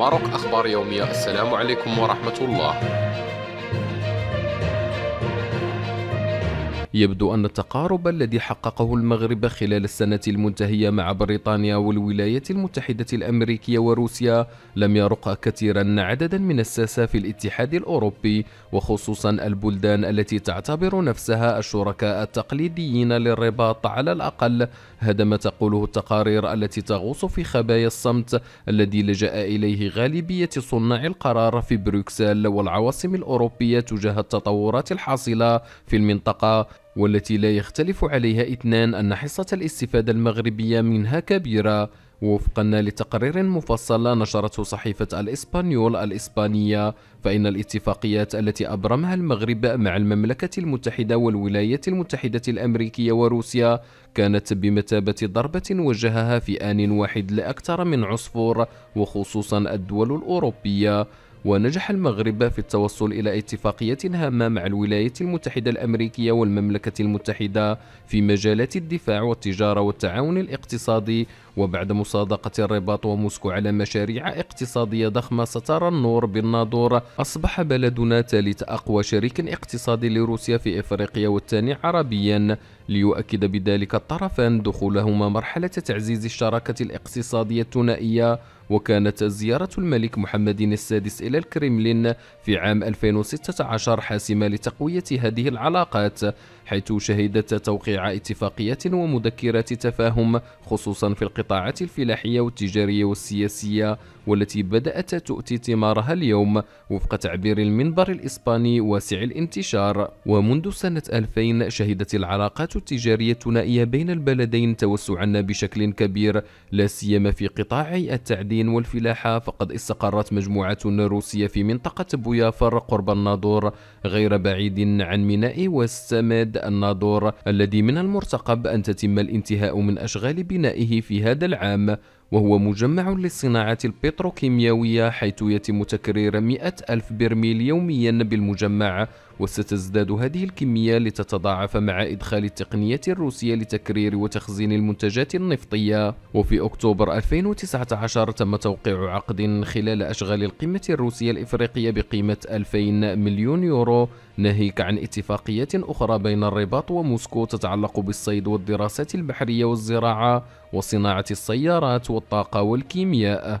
ماروك أخبار يومية السلام عليكم ورحمة الله يبدو أن التقارب الذي حققه المغرب خلال السنة المنتهية مع بريطانيا والولايات المتحدة الأمريكية وروسيا لم يرق كثيرا عددا من الساسة في الاتحاد الأوروبي وخصوصا البلدان التي تعتبر نفسها الشركاء التقليديين للرباط على الأقل هذا ما تقوله التقارير التي تغوص في خبايا الصمت الذي لجأ إليه غالبية صناع القرار في بروكسل والعواصم الأوروبية تجاه التطورات الحاصلة في المنطقة والتي لا يختلف عليها اثنان أن حصة الاستفادة المغربية منها كبيرة وفقا لتقرير مفصل نشرته صحيفة الإسبانيول الإسبانية فإن الاتفاقيات التي أبرمها المغرب مع المملكة المتحدة والولايات المتحدة الأمريكية وروسيا كانت بمثابة ضربة وجهها في آن واحد لأكثر من عصفور وخصوصا الدول الأوروبية ونجح المغرب في التوصل إلى اتفاقية هامة مع الولايات المتحدة الأمريكية والمملكة المتحدة في مجالات الدفاع والتجارة والتعاون الاقتصادي وبعد مصادقة الرباط وموسكو على مشاريع اقتصادية ضخمة سترى النور بالناظور أصبح بلدنا ثالث أقوى شريك اقتصادي لروسيا في إفريقيا والثاني عربيا ليؤكد بذلك الطرفان دخولهما مرحلة تعزيز الشراكة الاقتصادية الثنائية وكانت زيارة الملك محمد السادس إلى الكريملين في عام 2016 حاسمة لتقوية هذه العلاقات حيث شهدت توقيع اتفاقيات ومذكرات تفاهم خصوصا في القطاعات الفلاحية والتجارية والسياسية والتي بدأت تؤتي ثمارها اليوم وفق تعبير المنبر الإسباني واسع الانتشار ومنذ سنة 2000 شهدت العلاقات التجارية الثنائية بين البلدين توسعا بشكل كبير لا سيما في قطاعي التعدين التموين والفلاحة فقد استقرت مجموعة روسية في منطقة بويافر قرب الناظور غير بعيد عن ميناء واستمد الناظور الذي من المرتقب أن تتم الانتهاء من أشغال بنائه في هذا العام وهو مجمع للصناعة البتروكيميائية حيث يتم تكرير مئة ألف برميل يوميا بالمجمع وستزداد هذه الكمية لتتضاعف مع إدخال التقنية الروسية لتكرير وتخزين المنتجات النفطية وفي أكتوبر 2019 تم توقيع عقد خلال أشغال القمة الروسية الإفريقية بقيمة 2000 مليون يورو ناهيك عن اتفاقيات أخرى بين الرباط وموسكو تتعلق بالصيد والدراسات البحرية والزراعة وصناعة السيارات والطاقة والكيمياء